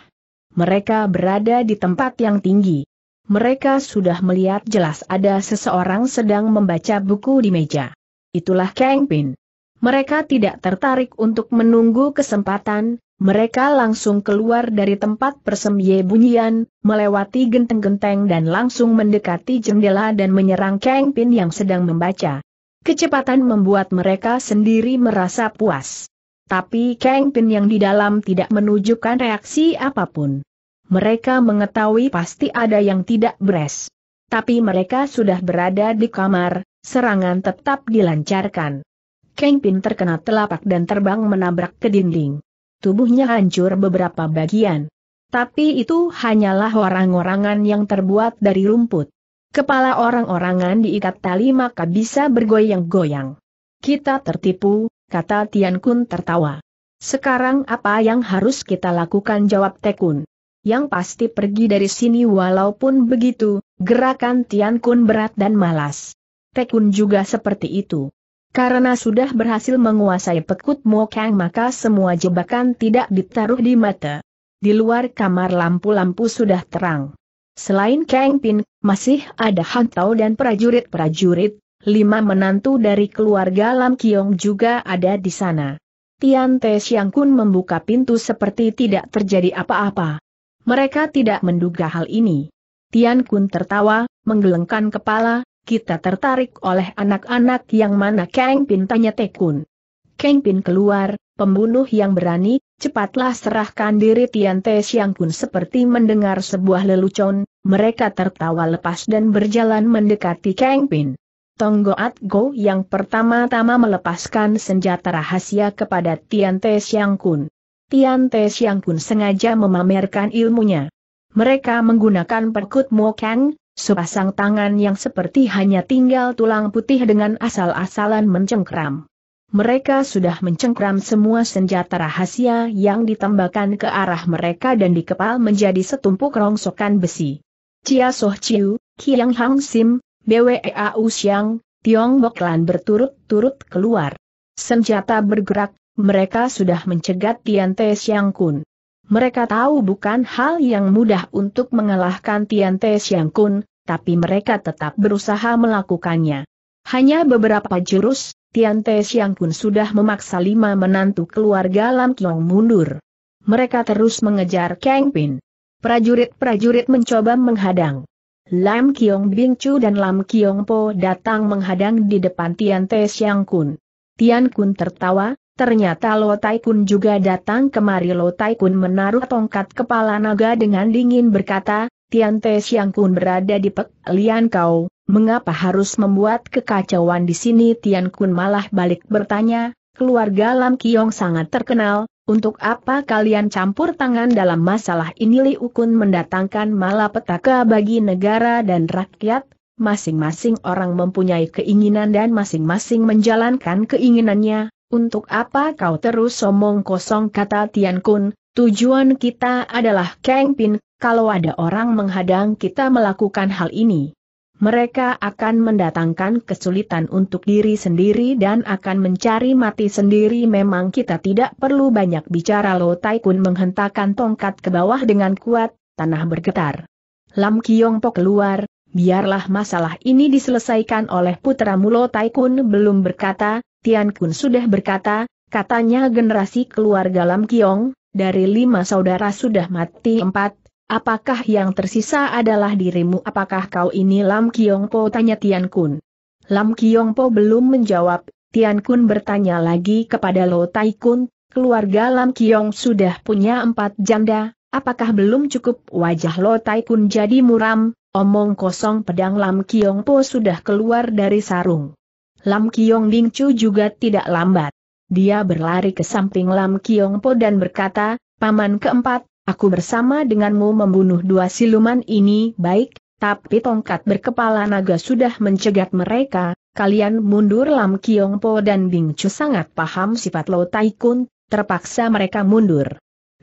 Mereka berada di tempat yang tinggi. Mereka sudah melihat jelas ada seseorang sedang membaca buku di meja. Itulah Kang Pin. Mereka tidak tertarik untuk menunggu kesempatan, mereka langsung keluar dari tempat persembunyian, bunyian, melewati genteng-genteng dan langsung mendekati jendela dan menyerang Kang Pin yang sedang membaca. Kecepatan membuat mereka sendiri merasa puas. Tapi Kang Pin yang di dalam tidak menunjukkan reaksi apapun. Mereka mengetahui pasti ada yang tidak beres. Tapi mereka sudah berada di kamar, serangan tetap dilancarkan. Pin terkena telapak dan terbang menabrak ke dinding. Tubuhnya hancur beberapa bagian. Tapi itu hanyalah orang-orangan yang terbuat dari rumput. Kepala orang-orangan diikat tali maka bisa bergoyang-goyang. Kita tertipu, kata Tian Kun tertawa. Sekarang apa yang harus kita lakukan jawab Tekun. Yang pasti pergi dari sini walaupun begitu, gerakan Tian Kun berat dan malas. Tekun juga seperti itu. Karena sudah berhasil menguasai pekut Mokang maka semua jebakan tidak ditaruh di mata. Di luar kamar lampu-lampu sudah terang. Selain Kang Pin, masih ada Hantau dan prajurit-prajurit, lima menantu dari keluarga Lam Kiong juga ada di sana. Tian Te Siang Kun membuka pintu seperti tidak terjadi apa-apa. Mereka tidak menduga hal ini. Tian Kun tertawa, menggelengkan kepala, kita tertarik oleh anak-anak yang mana Kang Pin tanya Tekun. Kang Pin keluar, pembunuh yang berani, cepatlah serahkan diri Tian Te Siang Kun seperti mendengar sebuah lelucon, mereka tertawa lepas dan berjalan mendekati Kang Pin. Tonggoat Go yang pertama-tama melepaskan senjata rahasia kepada Tian Te Siang Kun. Tian Te Siang Kun sengaja memamerkan ilmunya. Mereka menggunakan perkut Kang, sepasang tangan yang seperti hanya tinggal tulang putih dengan asal-asalan mencengkram. Mereka sudah mencengkram semua senjata rahasia yang ditembakkan ke arah mereka dan dikepal menjadi setumpuk rongsokan besi. Chia Soh Chiu, Kiang Hang Sim, BWEA Xiang, Tiong Bok berturut-turut keluar. Senjata bergerak, mereka sudah mencegat Tian Te Siang Kun. Mereka tahu bukan hal yang mudah untuk mengalahkan Tian Te Siang Kun, tapi mereka tetap berusaha melakukannya. Hanya beberapa jurus, Tian Te Siang Kun sudah memaksa lima menantu keluarga Lam Kiong mundur. Mereka terus mengejar Kang Pin. Prajurit-prajurit mencoba menghadang. Lam Kiong Bing Chu dan Lam Kiong Po datang menghadang di depan Tian Te Siang Kun. Tian Kun tertawa, ternyata Lo Tai Kun juga datang kemari Lo Tai Kun menaruh tongkat kepala naga dengan dingin berkata, Tian Te Siang Kun berada di Pek Lian Kau, mengapa harus membuat kekacauan di sini Tian Kun malah balik bertanya, keluarga Lam Kiong sangat terkenal, untuk apa kalian campur tangan dalam masalah ini Li Ukun mendatangkan malapetaka bagi negara dan rakyat, masing-masing orang mempunyai keinginan dan masing-masing menjalankan keinginannya, untuk apa kau terus somong kosong kata Tian Kun, tujuan kita adalah Kang Pin kalau ada orang menghadang kita melakukan hal ini. Mereka akan mendatangkan kesulitan untuk diri sendiri dan akan mencari mati sendiri memang kita tidak perlu banyak bicara Lo Taikun menghentakkan tongkat ke bawah dengan kuat, tanah bergetar. Lam Kiong Po keluar, biarlah masalah ini diselesaikan oleh putra Mulo Taikun belum berkata, Tian Kun sudah berkata, katanya generasi keluarga Lam Kiong, dari lima saudara sudah mati empat, Apakah yang tersisa adalah dirimu? Apakah kau ini Lam Kiong Po? Tanya Tian Kun. Lam Kiong Po belum menjawab, Tian Kun bertanya lagi kepada Lo Tai Kun, keluarga Lam Kiong sudah punya empat janda, apakah belum cukup wajah Lo Tai Kun jadi muram, omong kosong pedang Lam Kiong Po sudah keluar dari sarung. Lam Kiong Ding Chu juga tidak lambat. Dia berlari ke samping Lam Kiong Po dan berkata, Paman keempat, Aku bersama denganmu membunuh dua siluman ini baik, tapi tongkat berkepala naga sudah mencegat mereka, kalian mundur Lam Kiong Po dan Bing Chu sangat paham sifat Lo Tai Kun, terpaksa mereka mundur.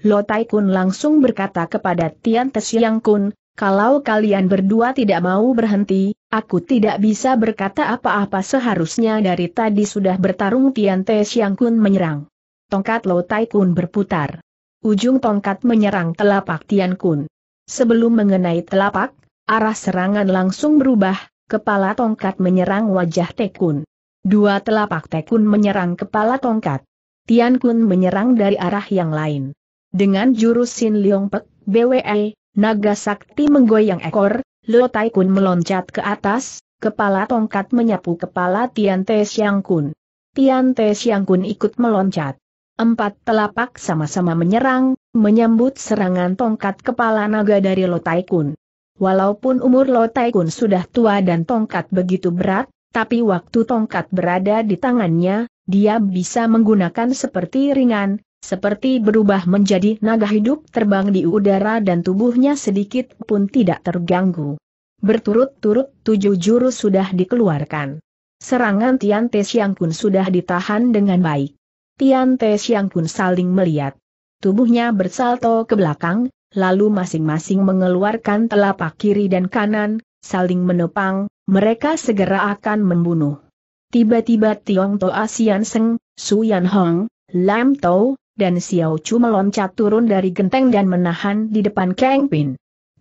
Lo Tai Kun langsung berkata kepada Tian Te Kun, kalau kalian berdua tidak mau berhenti, aku tidak bisa berkata apa-apa seharusnya dari tadi sudah bertarung Tian Te Kun menyerang. Tongkat Lo Tai Kun berputar ujung tongkat menyerang telapak Tian Kun. Sebelum mengenai telapak, arah serangan langsung berubah, kepala tongkat menyerang wajah Tekun. Dua telapak Tekun menyerang kepala tongkat. Tian Kun menyerang dari arah yang lain. Dengan jurus Sin Leong Pek, BWE, naga sakti menggoyang ekor, Lo Tai Kun meloncat ke atas, kepala tongkat menyapu kepala Tian Te Siang Kun. Tian Te Siang Kun ikut meloncat. Empat telapak sama-sama menyerang, menyambut serangan tongkat kepala naga dari Lotai Kun. Walaupun umur Lotai Kun sudah tua dan tongkat begitu berat, tapi waktu tongkat berada di tangannya, dia bisa menggunakan seperti ringan, seperti berubah menjadi naga hidup terbang di udara dan tubuhnya sedikit pun tidak terganggu. Berturut-turut tujuh jurus sudah dikeluarkan. Serangan Tian Te Siang Kun sudah ditahan dengan baik. Tian Te Xiang pun saling melihat. Tubuhnya bersalto ke belakang, lalu masing-masing mengeluarkan telapak kiri dan kanan, saling menopang, mereka segera akan membunuh. Tiba-tiba Tiong Toa Sian Seng, Su Yan Hong, Lam Tau, dan Xiao Chu meloncat turun dari genteng dan menahan di depan Kang Pin.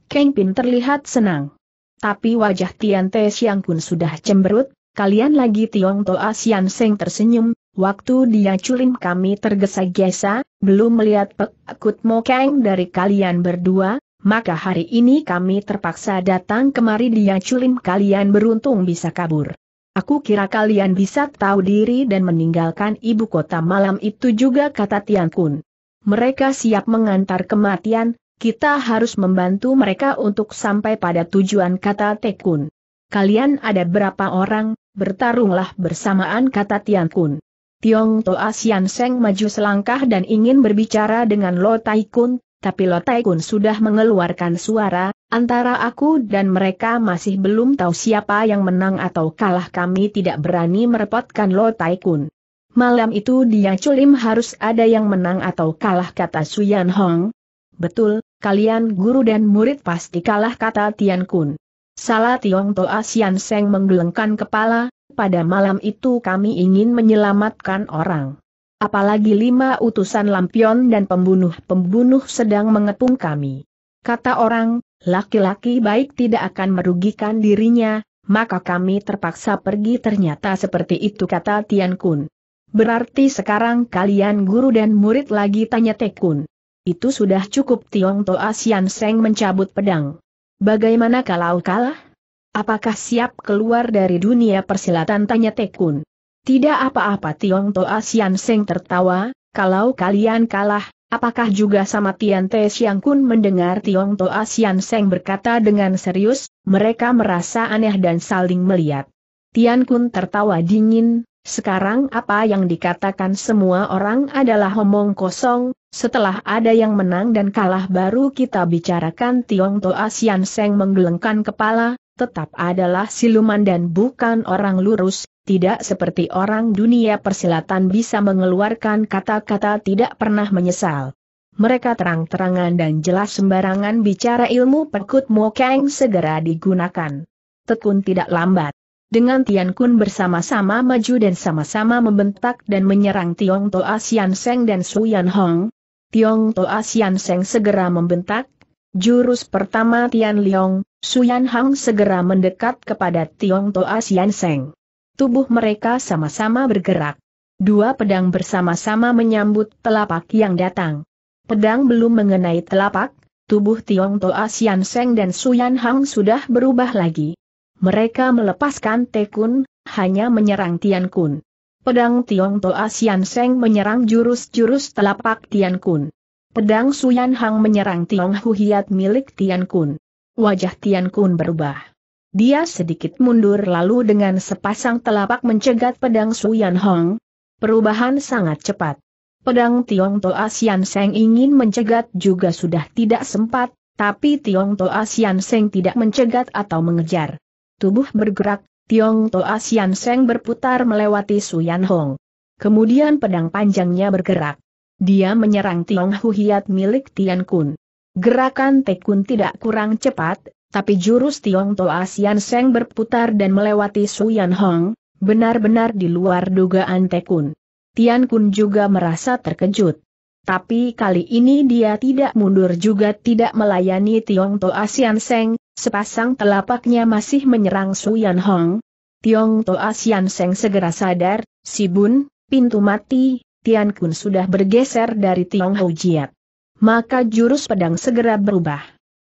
Kang Pin terlihat senang. Tapi wajah Tian Te Siang pun sudah cemberut, kalian lagi Tiong Toa Sian Seng tersenyum, Waktu dia culim kami tergesa-gesa, belum melihat pekut mokeng dari kalian berdua, maka hari ini kami terpaksa datang kemari dia culim kalian beruntung bisa kabur. Aku kira kalian bisa tahu diri dan meninggalkan ibu kota malam itu juga kata Tian Kun. Mereka siap mengantar kematian, kita harus membantu mereka untuk sampai pada tujuan kata Tekun. Kalian ada berapa orang, bertarunglah bersamaan kata Tian Kun. Tiong Toa Sian Seng maju selangkah dan ingin berbicara dengan Lo Tai Kun, tapi Lo Tai Kun sudah mengeluarkan suara, antara aku dan mereka masih belum tahu siapa yang menang atau kalah kami tidak berani merepotkan Lo Tai Kun. Malam itu dia culim harus ada yang menang atau kalah kata Suyan Hong. Betul, kalian guru dan murid pasti kalah kata Tian Kun. Salah Tiong Toa Sian Seng menggelengkan kepala, pada malam itu kami ingin menyelamatkan orang. Apalagi lima utusan lampion dan pembunuh-pembunuh sedang mengepung kami. Kata orang, laki-laki baik tidak akan merugikan dirinya, maka kami terpaksa pergi ternyata seperti itu kata Tian Kun. Berarti sekarang kalian guru dan murid lagi tanya Tekun. Itu sudah cukup Tiong Toa Sian Seng mencabut pedang. Bagaimana kalau kalah? Apakah siap keluar dari dunia persilatan tanya Tekun? Tidak apa-apa Tiong Toa Sian Seng tertawa, kalau kalian kalah, apakah juga sama Tian Te Siang Kun mendengar Tiong Toa Sian Seng berkata dengan serius, mereka merasa aneh dan saling melihat. Tian Kun tertawa dingin, sekarang apa yang dikatakan semua orang adalah omong kosong, setelah ada yang menang dan kalah baru kita bicarakan Tiong Toa Sian Seng menggelengkan kepala, tetap adalah siluman dan bukan orang lurus, tidak seperti orang dunia persilatan bisa mengeluarkan kata-kata tidak pernah menyesal. Mereka terang-terangan dan jelas sembarangan bicara ilmu perkut mokeng segera digunakan. Tekun tidak lambat. Dengan Tian Kun bersama-sama maju dan sama-sama membentak dan menyerang Tiong Toa Sian Seng dan Su Yan Hong, Tiong Toa Sian Seng segera membentak, jurus pertama Tian Liong, Suyan Hang segera mendekat kepada Tiong Toa Sian Seng. Tubuh mereka sama-sama bergerak. Dua pedang bersama-sama menyambut telapak yang datang. Pedang belum mengenai telapak, tubuh Tiong Toa Sian Seng dan Suyan Hang sudah berubah lagi. Mereka melepaskan Tekun, hanya menyerang Tian Kun. Pedang Tiong Toa Sian Seng menyerang jurus-jurus telapak Tian Kun. Pedang Suyan Hang menyerang Tiong Hiat milik Tian Kun. Wajah Tian Kun berubah. Dia sedikit mundur lalu dengan sepasang telapak mencegat pedang Suyan Hang. Perubahan sangat cepat. Pedang Tiong Toa Sian Seng ingin mencegat juga sudah tidak sempat, tapi Tiong Toa Sian Seng tidak mencegat atau mengejar. Tubuh bergerak, Tiong Toa Sian Seng berputar melewati Su Yan Hong. Kemudian pedang panjangnya bergerak. Dia menyerang Tiong Hu Hiat milik Tian Kun. Gerakan Tekun tidak kurang cepat, tapi jurus Tiong Toa Sian Seng berputar dan melewati Su Yan Hong, benar-benar di luar dugaan Tekun. Tian Kun juga merasa terkejut. Tapi kali ini dia tidak mundur juga tidak melayani Tiong Toa Sian Seng, Sepasang telapaknya masih menyerang Yan Hong. Tiong Toa Sian Seng segera sadar, si Bun, pintu mati, Tian Kun sudah bergeser dari Tiong Hou Jiat. Maka jurus pedang segera berubah.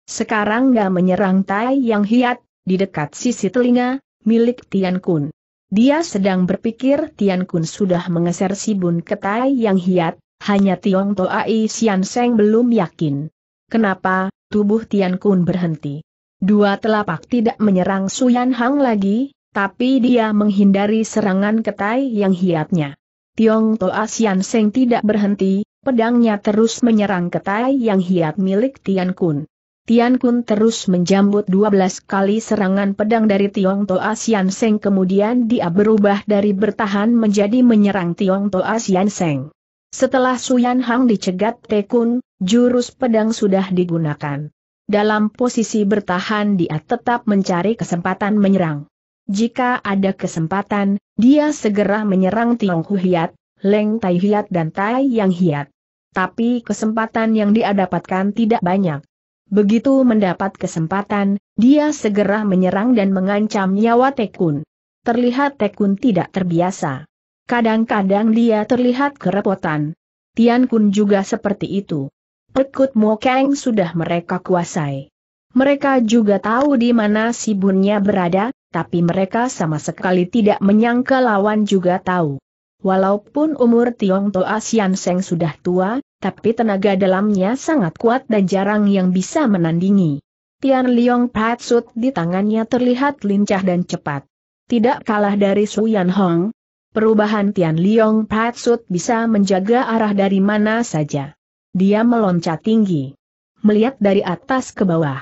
Sekarang gak menyerang Tai Yang Hiat, di dekat sisi telinga, milik Tian Kun. Dia sedang berpikir Tian Kun sudah mengeser si Bun ke Tai Yang Hiat, hanya Tiong Toa Sian Seng belum yakin. Kenapa, tubuh Tian Kun berhenti. Dua telapak tidak menyerang Suyan Hang lagi, tapi dia menghindari serangan ketai yang hiatnya. Tiong Toa Sian Seng tidak berhenti, pedangnya terus menyerang ketai yang hiat milik Tian Kun. Tian Kun terus menjambut 12 kali serangan pedang dari Tiong Toa Sian Seng kemudian dia berubah dari bertahan menjadi menyerang Tiong Toa Sian Seng. Setelah Suyan Hang dicegat Tekun, jurus pedang sudah digunakan. Dalam posisi bertahan dia tetap mencari kesempatan menyerang. Jika ada kesempatan, dia segera menyerang Tiong Hu Hiat, Leng Tai Hiat dan Tai Yang Hiat. Tapi kesempatan yang dia dapatkan tidak banyak. Begitu mendapat kesempatan, dia segera menyerang dan mengancam nyawa Tekun. Terlihat Tekun tidak terbiasa. Kadang-kadang dia terlihat kerepotan. Tian Kun juga seperti itu. Pekut Mokeng sudah mereka kuasai. Mereka juga tahu di mana si bunnya berada, tapi mereka sama sekali tidak menyangka lawan juga tahu. Walaupun umur Tiong Toa Sian Seng sudah tua, tapi tenaga dalamnya sangat kuat dan jarang yang bisa menandingi. Tian Liong Patsut di tangannya terlihat lincah dan cepat. Tidak kalah dari Su Yan Hong, perubahan Tian Liong Patsut bisa menjaga arah dari mana saja dia meloncat tinggi. Melihat dari atas ke bawah.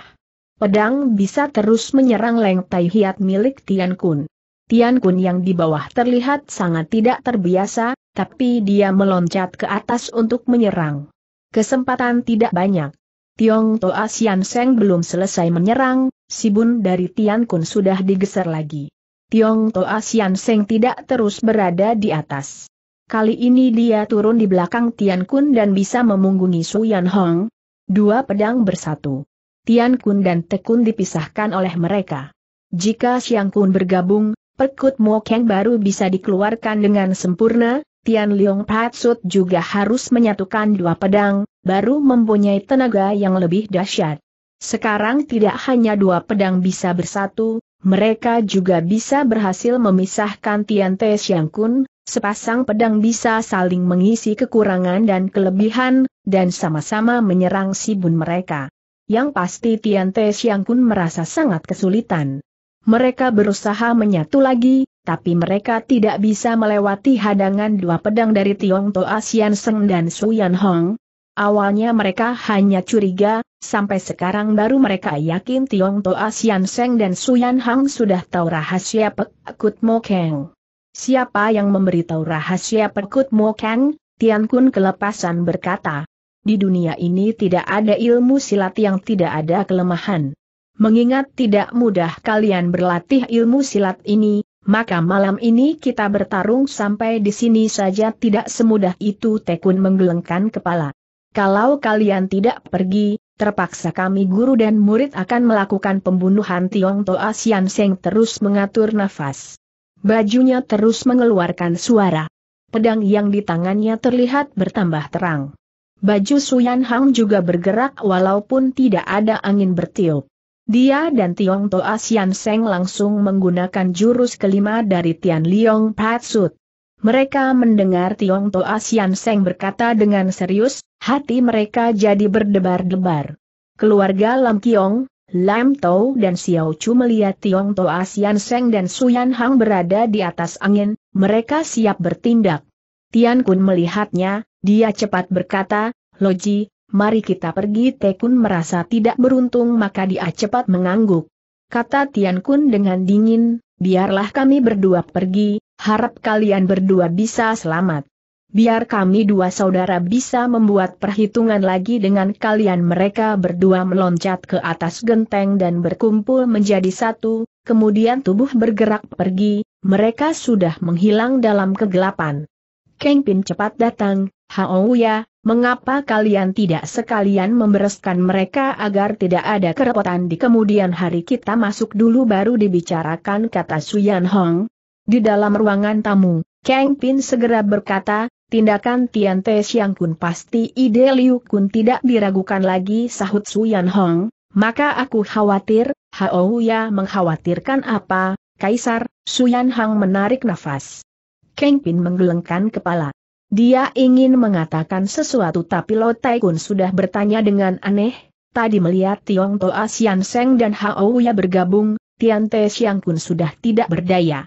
Pedang bisa terus menyerang Leng Tai Hiat milik Tian Kun. Tian Kun yang di bawah terlihat sangat tidak terbiasa, tapi dia meloncat ke atas untuk menyerang. Kesempatan tidak banyak. Tiong Toa Sian Seng belum selesai menyerang, si bun dari Tian Kun sudah digeser lagi. Tiong Toa Sian Seng tidak terus berada di atas. Kali ini dia turun di belakang Tian Kun dan bisa memunggungi Su Yan Hong. Dua pedang bersatu. Tian Kun dan Tekun dipisahkan oleh mereka. Jika Xiang Kun bergabung, perkut Mo Kang baru bisa dikeluarkan dengan sempurna, Tian Leong Patsut juga harus menyatukan dua pedang, baru mempunyai tenaga yang lebih dahsyat. Sekarang tidak hanya dua pedang bisa bersatu, mereka juga bisa berhasil memisahkan Tian Te Xiang Kun, Sepasang pedang bisa saling mengisi kekurangan dan kelebihan, dan sama-sama menyerang si bun mereka. Yang pasti Tian Te Xiang Kun merasa sangat kesulitan. Mereka berusaha menyatu lagi, tapi mereka tidak bisa melewati hadangan dua pedang dari Tiong Toa Xian Seng dan Su Yan Hong. Awalnya mereka hanya curiga, sampai sekarang baru mereka yakin Tiong Toa Xian Seng dan Su Yan Hong sudah tahu rahasia Pek Akut Mokeng. Siapa yang memberitahu rahasia perkut Kang? Tian Kun kelepasan berkata. Di dunia ini tidak ada ilmu silat yang tidak ada kelemahan. Mengingat tidak mudah kalian berlatih ilmu silat ini, maka malam ini kita bertarung sampai di sini saja tidak semudah itu Tekun menggelengkan kepala. Kalau kalian tidak pergi, terpaksa kami guru dan murid akan melakukan pembunuhan Tiong Toa Sian Seng terus mengatur nafas. Bajunya terus mengeluarkan suara. Pedang yang di tangannya terlihat bertambah terang. Baju Suyan Hang juga bergerak walaupun tidak ada angin bertiup. Dia dan Tiong Toa Sian Seng langsung menggunakan jurus kelima dari Tian Liong Patsut. Mereka mendengar Tiong Toa Sian Seng berkata dengan serius, hati mereka jadi berdebar-debar. Keluarga Lam Kiong, Lam Tou dan Xiao Chu melihat Tiong Tou Asian Seng dan Suyan Hang berada di atas angin, mereka siap bertindak. Tian Kun melihatnya, dia cepat berkata, Loji, mari kita pergi Tekun merasa tidak beruntung maka dia cepat mengangguk. Kata Tian Kun dengan dingin, biarlah kami berdua pergi, harap kalian berdua bisa selamat biar kami dua saudara bisa membuat perhitungan lagi dengan kalian mereka berdua meloncat ke atas genteng dan berkumpul menjadi satu, kemudian tubuh bergerak pergi, mereka sudah menghilang dalam kegelapan. keng pin cepat datang, ya mengapa kalian tidak sekalian membereskan mereka agar tidak ada kerepotan di kemudian hari kita masuk dulu baru dibicarakan kata Suyan Hong. Di dalam ruangan tamu, Kang Pin segera berkata, Tindakan Tian Te Xiang Kun pasti ide Liu Kun tidak diragukan lagi sahut Su Yan Hong, maka aku khawatir, Hao Ya mengkhawatirkan apa, Kaisar, Su Yan Hong menarik nafas. Keng Pin menggelengkan kepala. Dia ingin mengatakan sesuatu tapi Lo Tai Kun sudah bertanya dengan aneh, tadi melihat Tiong Toa Sian Seng dan Hao Ya bergabung, Tian Te Xiang Kun sudah tidak berdaya.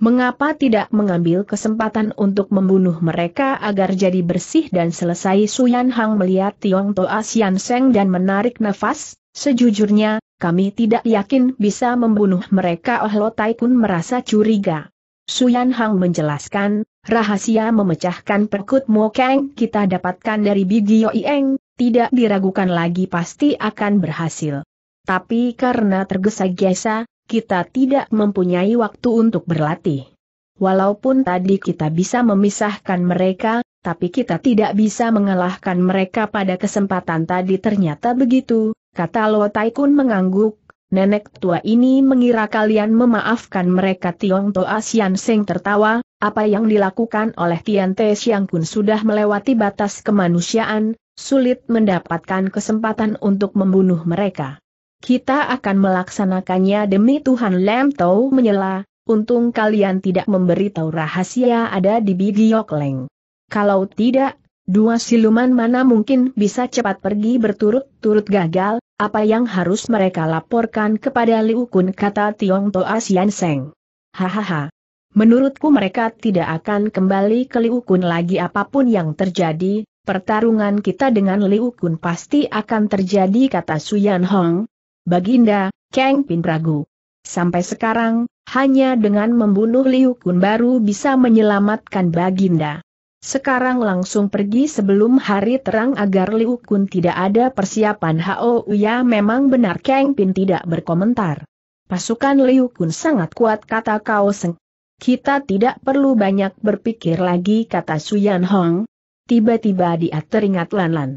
Mengapa tidak mengambil kesempatan untuk membunuh mereka agar jadi bersih dan selesai Suyan Hang melihat Tiong Toa Sian Seng dan menarik nafas? Sejujurnya, kami tidak yakin bisa membunuh mereka Oh Lo Tai pun merasa curiga. Suyan Hang menjelaskan, rahasia memecahkan perkut Mo Kang kita dapatkan dari Bigio Ieng, tidak diragukan lagi pasti akan berhasil. Tapi karena tergesa-gesa, kita tidak mempunyai waktu untuk berlatih. Walaupun tadi kita bisa memisahkan mereka, tapi kita tidak bisa mengalahkan mereka pada kesempatan tadi ternyata begitu, kata Lo Taikun mengangguk, nenek tua ini mengira kalian memaafkan mereka Tiong Toa Sian Seng tertawa, apa yang dilakukan oleh Tian Te Siang Kun sudah melewati batas kemanusiaan, sulit mendapatkan kesempatan untuk membunuh mereka. Kita akan melaksanakannya demi Tuhan Lam Tau menyela, untung kalian tidak memberitahu rahasia ada di leng. Kalau tidak, dua siluman mana mungkin bisa cepat pergi berturut-turut gagal, apa yang harus mereka laporkan kepada Liu Kun kata Tiong Toa Sian Seng. Hahaha. Menurutku mereka tidak akan kembali ke Liu Kun lagi apapun yang terjadi, pertarungan kita dengan Liu Kun pasti akan terjadi kata Suyan Hong, Baginda, Kang Pin ragu. Sampai sekarang, hanya dengan membunuh Liu Kun baru bisa menyelamatkan Baginda. Sekarang langsung pergi sebelum hari terang agar Liu Kun tidak ada persiapan Hao ya, memang benar Kang Pin tidak berkomentar. Pasukan Liu Kun sangat kuat kata Kao Seng. Kita tidak perlu banyak berpikir lagi kata Suyan Hong. Tiba-tiba dia teringat Lan Lan.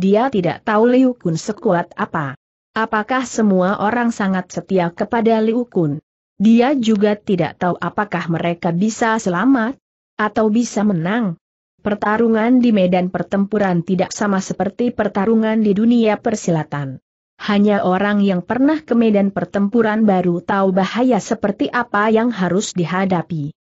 Dia tidak tahu Liu Kun sekuat apa. Apakah semua orang sangat setia kepada Liu Kun? Dia juga tidak tahu apakah mereka bisa selamat atau bisa menang. Pertarungan di medan pertempuran tidak sama seperti pertarungan di dunia persilatan. Hanya orang yang pernah ke medan pertempuran baru tahu bahaya seperti apa yang harus dihadapi.